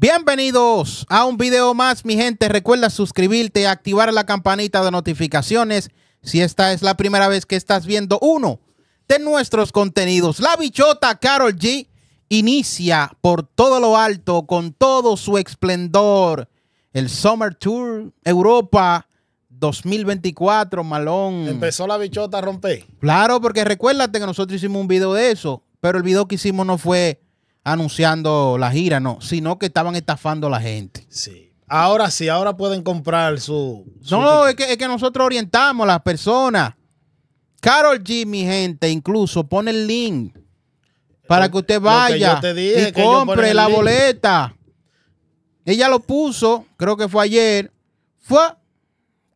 Bienvenidos a un video más, mi gente. Recuerda suscribirte, activar la campanita de notificaciones si esta es la primera vez que estás viendo uno de nuestros contenidos. La bichota Carol G inicia por todo lo alto, con todo su esplendor, el Summer Tour Europa 2024, Malón. Empezó la bichota a romper. Claro, porque recuérdate que nosotros hicimos un video de eso, pero el video que hicimos no fue anunciando la gira, no, sino que estaban estafando a la gente. Sí. Ahora sí, ahora pueden comprar su... no, es que, nosotros orientamos a las personas. Carol G, mi gente, incluso pone el link para que usted vaya y compre la boleta. Ella lo puso, creo que fue ayer, fue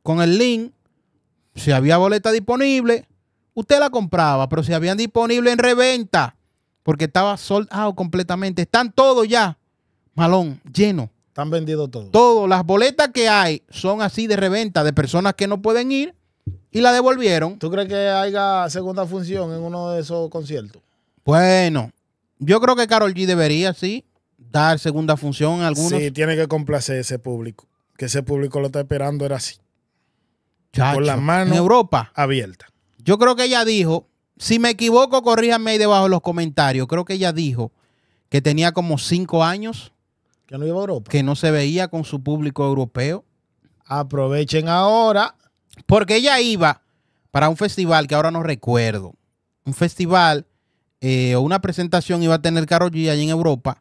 con el link. Si había boleta disponible, usted la compraba, pero si habían disponible en reventa, porque estaba sold completamente. Están todos ya, malón, lleno. Están vendidos todos. todas Las boletas que hay son así de reventa de personas que no pueden ir y la devolvieron. ¿Tú crees que haya segunda función en uno de esos conciertos? Bueno, yo creo que Carol G debería, sí, dar segunda función a algunos. Sí, tiene que complacer ese público. Que ese público lo está esperando, era así. con la mano en Europa abierta. Yo creo que ella dijo si me equivoco, corríjanme ahí debajo en los comentarios. Creo que ella dijo que tenía como cinco años. Que no iba a Europa. Que no se veía con su público europeo. Aprovechen ahora. Porque ella iba para un festival que ahora no recuerdo. Un festival eh, o una presentación iba a tener Carol G allí en Europa.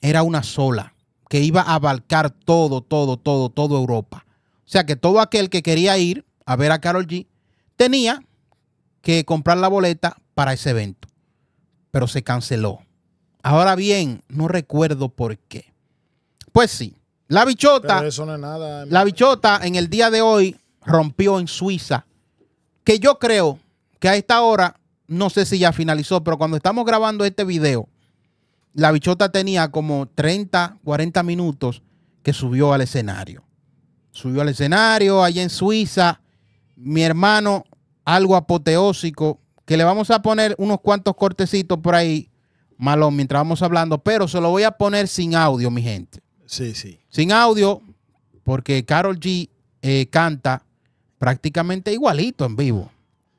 Era una sola. Que iba a abarcar todo, todo, todo, todo Europa. O sea que todo aquel que quería ir a ver a Carol G tenía que comprar la boleta para ese evento, pero se canceló. Ahora bien, no recuerdo por qué. Pues sí, la bichota. nada. La bichota en el día de hoy rompió en Suiza, que yo creo que a esta hora, no sé si ya finalizó, pero cuando estamos grabando este video, la bichota tenía como 30, 40 minutos que subió al escenario. Subió al escenario allá en Suiza. Mi hermano algo apoteósico que le vamos a poner unos cuantos cortecitos por ahí, Malón, mientras vamos hablando, pero se lo voy a poner sin audio, mi gente. Sí, sí. Sin audio, porque Carol G eh, canta prácticamente igualito en vivo.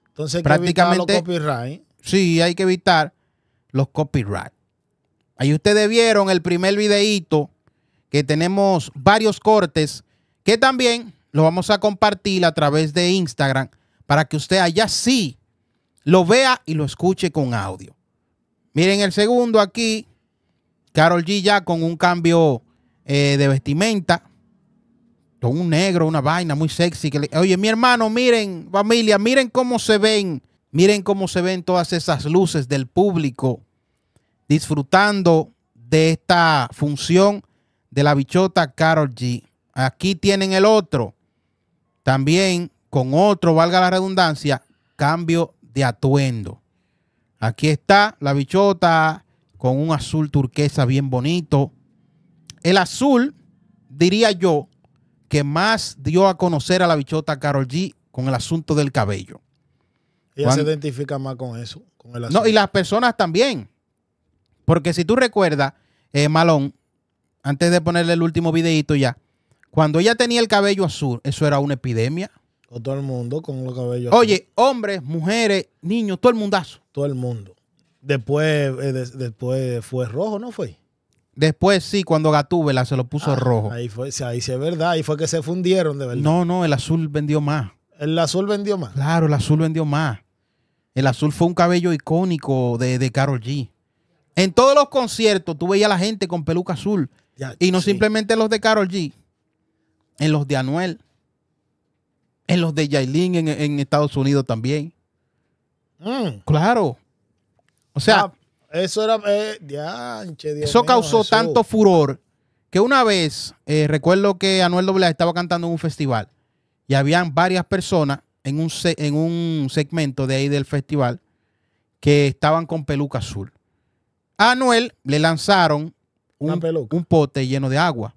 Entonces, hay prácticamente, que los copyright. Sí, hay que evitar los copyright. Ahí ustedes vieron el primer videíto que tenemos varios cortes que también lo vamos a compartir a través de Instagram para que usted allá sí lo vea y lo escuche con audio. Miren el segundo aquí, Carol G ya con un cambio eh, de vestimenta, con un negro, una vaina muy sexy. Que le... Oye, mi hermano, miren, familia, miren cómo se ven, miren cómo se ven todas esas luces del público disfrutando de esta función de la bichota Carol G. Aquí tienen el otro. También con otro, valga la redundancia, cambio de atuendo. Aquí está la bichota con un azul turquesa bien bonito. El azul, diría yo, que más dio a conocer a la bichota Carol G con el asunto del cabello. Ella se identifica más con eso. No, y las personas también. Porque si tú recuerdas, eh, Malón, antes de ponerle el último videito ya, cuando ella tenía el cabello azul, eso era una epidemia o todo el mundo, con los cabellos. Oye, hombres, mujeres, niños, todo el mundazo. Todo el mundo. Después, eh, después fue rojo, ¿no fue? Después sí, cuando Gatúbela se lo puso ah, rojo. Ahí fue, sí, ahí sí es verdad, ahí fue que se fundieron de verdad. No, no, el azul vendió más. El azul vendió más. Claro, el azul vendió más. El azul fue un cabello icónico de, de Karol G. En todos los conciertos tú veías a la gente con peluca azul. Y no simplemente los de carol G. En los de Anuel, en los de Yailin en, Estados Unidos también. Mm. Claro. O sea, ah, eso era. Eh, eso causó tanto furor que una vez eh, recuerdo que Anuel Doblea estaba cantando en un festival y habían varias personas en un, en un segmento de ahí del festival que estaban con peluca azul. A Anuel le lanzaron un, un pote lleno de agua.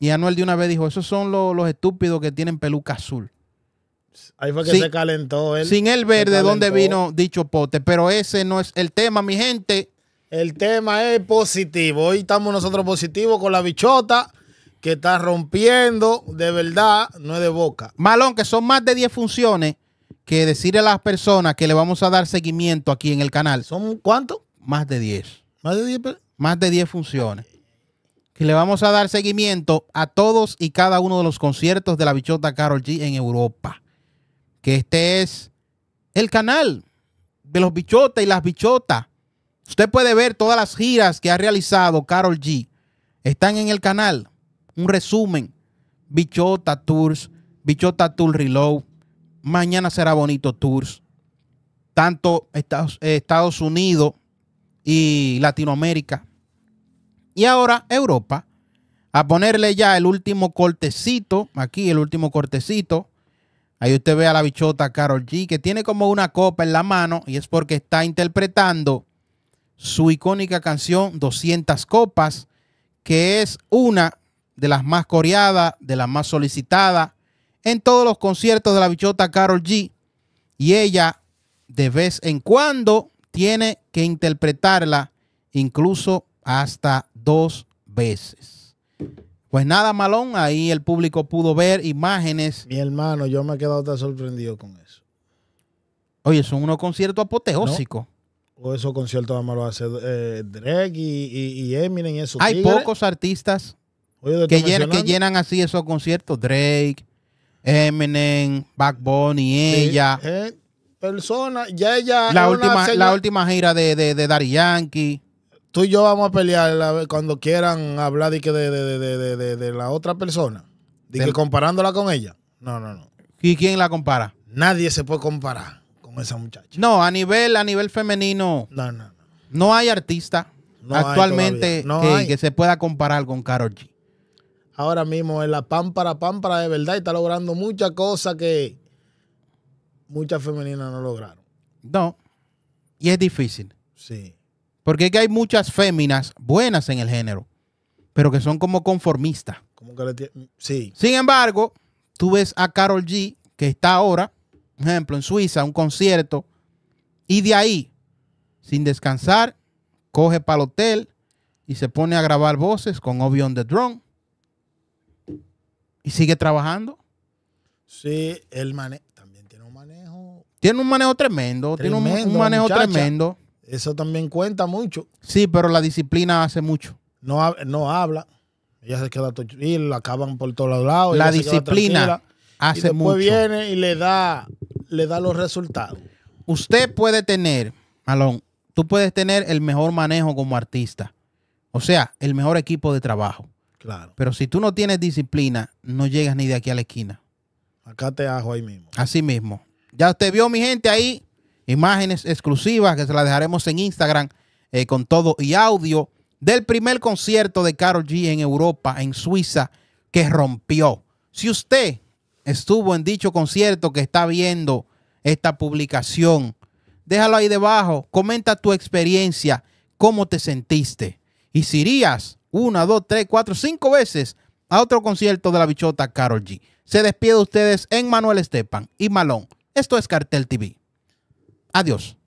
Y Anuel de una vez dijo, esos son los estúpidos que tienen peluca azul. Ahí fue que se calentó él. Sin él ver de dónde vino dicho pote, pero ese no es el tema, mi gente. El tema es positivo. Hoy estamos nosotros positivos con la bichota que está rompiendo, de verdad, no es de boca. Malón, que son más de 10 funciones que decirle a las personas que le vamos a dar seguimiento aquí en el canal. ¿Son cuántos? Más de 10. Más de 10. Más de 10 funciones. Que le vamos a dar seguimiento a todos y cada uno de los conciertos de la bichota Carol G en Europa que este es el canal de los bichotas y las bichotas. Usted puede ver todas las giras que ha realizado Carol G. Están en el canal. Un resumen. Bichota Tours, Bichota Tour Reload. Mañana será bonito Tours. Tanto Estados, Estados Unidos y Latinoamérica. Y ahora Europa. A ponerle ya el último cortecito. Aquí el último cortecito Ahí usted ve a la bichota Carol G, que tiene como una copa en la mano y es porque está interpretando su icónica canción 200 copas, que es una de las más coreadas, de las más solicitadas en todos los conciertos de la bichota Carol G. Y ella de vez en cuando tiene que interpretarla incluso hasta dos veces. Pues nada, Malón, ahí el público pudo ver imágenes. Mi hermano, yo me he quedado tan sorprendido con eso. Oye, son unos conciertos apoteósicos. O esos conciertos además lo hace eh, Drake y, y, Eminem y esos Hay pocos artistas que, llenan, así esos conciertos. Drake, Eminem, Backbone y ella. Eh, ya ella. La, última, la última gira de, de, de Daddy Yankee tú y yo vamos a pelear cuando quieran hablar de, de, la otra persona. De comparándola con ella. No, no, no. ¿Y quién la compara? Nadie se puede comparar con esa muchacha. No, a nivel, a nivel femenino. No, no, no. hay artista actualmente que, se pueda comparar con Karol G. Ahora mismo es la pámpara, pámpara de verdad y está logrando muchas cosas que muchas femeninas no lograron. No. Y es difícil. Sí. Porque es que hay muchas féminas buenas en el género, pero que son como conformistas. sí. Sin embargo, tú ves a Carol G, que está ahora, por ejemplo, en Suiza, un concierto, y de ahí, sin descansar, coge para el hotel y se pone a grabar voces con Obi on the Drone y sigue trabajando. Sí, él mane también tiene un manejo. Tiene un manejo tremendo, tiene un, manejo tremendo. Eso también cuenta mucho. Sí, pero la disciplina hace mucho. No, no habla. Ella se queda la acaban por todos lados. La disciplina hace y después viene y le da, le da los resultados. Usted puede tener, Malón, tú puedes tener el mejor manejo como artista. O sea, el mejor equipo de trabajo. Claro. Pero si tú no tienes disciplina, no llegas ni de aquí a la esquina. Acá te ajo ahí mismo. Así mismo. Ya usted vio, mi gente, ahí imágenes exclusivas que se las dejaremos en Instagram eh, con todo y audio del primer concierto de Carol G en Europa, en Suiza, que rompió. Si usted estuvo en dicho concierto que está viendo esta publicación, déjalo ahí debajo, comenta tu experiencia, cómo te sentiste. Y si irías una, dos, tres, cuatro, cinco veces a otro concierto de la bichota Carol G. Se despide ustedes en Manuel Estepan y Malón. Esto es Cartel TV. Adiós.